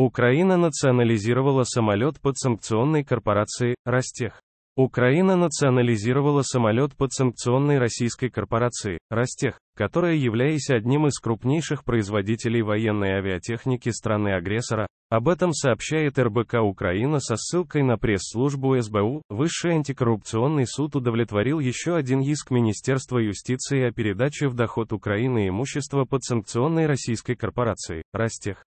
Украина национализировала самолет под санкционной корпорацией «Ростех». Украина национализировала самолет под санкционной российской корпорацией «Ростех», которая, являясь одним из крупнейших производителей военной авиатехники страны-агрессора, об этом сообщает РБК Украина со ссылкой на пресс-службу СБУ. Высший антикоррупционный суд удовлетворил еще один иск Министерства юстиции о передаче в доход Украины имущества под санкционной российской корпорацией «Ростех».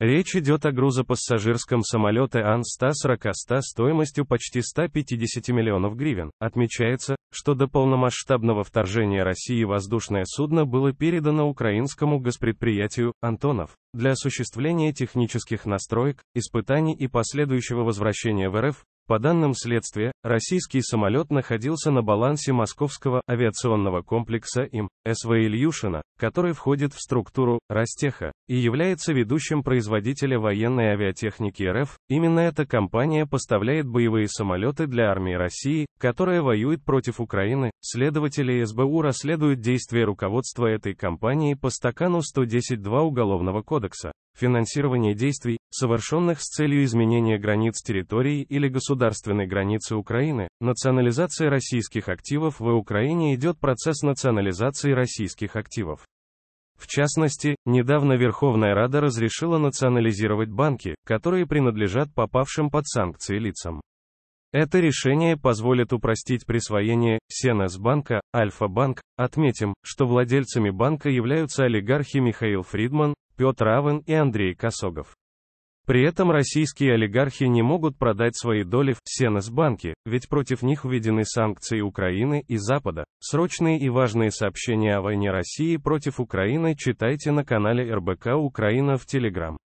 Речь идет о грузопассажирском самолете Ан-140-100 стоимостью почти 150 миллионов гривен. Отмечается, что до полномасштабного вторжения России воздушное судно было передано украинскому госпредприятию «Антонов» для осуществления технических настроек, испытаний и последующего возвращения в РФ, по данным следствия, российский самолет находился на балансе московского авиационного комплекса им СВ Ильюшина, который входит в структуру Ростеха и является ведущим производителя военной авиатехники РФ. Именно эта компания поставляет боевые самолеты для армии России, которая воюет против Украины. Следователи СБУ расследуют действия руководства этой компании по стакану 110.2 Уголовного кодекса финансирование действий, совершенных с целью изменения границ территорий или государственной границы Украины, национализация российских активов в Украине идет процесс национализации российских активов. В частности, недавно Верховная Рада разрешила национализировать банки, которые принадлежат попавшим под санкции лицам. Это решение позволит упростить присвоение Сенесбанка, Альфа-банк. Отметим, что владельцами банка являются олигархи Михаил Фридман, Петр Авен и Андрей Косогов. При этом российские олигархи не могут продать свои доли в Сенесбанке, ведь против них введены санкции Украины и Запада. Срочные и важные сообщения о войне России против Украины читайте на канале РБК Украина в Телеграм.